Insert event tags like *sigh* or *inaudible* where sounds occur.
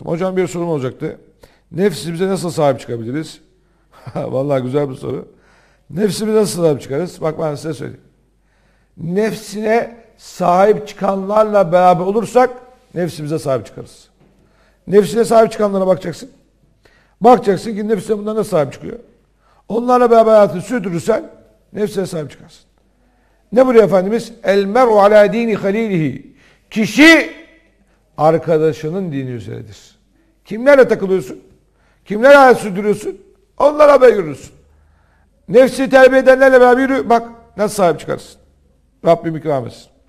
Şimdi hocam bir sorum olacaktı. Nefsimize nasıl sahip çıkabiliriz? *laughs* Vallahi güzel bir soru. Nefsimize nasıl sahip çıkarız? Bak ben size söyleyeyim. Nefsine sahip çıkanlarla beraber olursak nefsimize sahip çıkarız. Nefsine sahip çıkanlara bakacaksın. Bakacaksın ki nefsine bundan nasıl sahip çıkıyor? Onlarla beraber hayatını sürdürürsen nefsine sahip çıkarsın. Ne buraya Efendimiz? El mer'u ala dini halilihi. Kişi Arkadaşının dini üzeredir. Kimlerle takılıyorsun? Kimlerle hayat sürdürüyorsun? Onlara beraber yürürsün. Nefsi terbiye edenlerle beraber yürü. Bak nasıl sahip çıkarsın. Rabbim ikram etsin.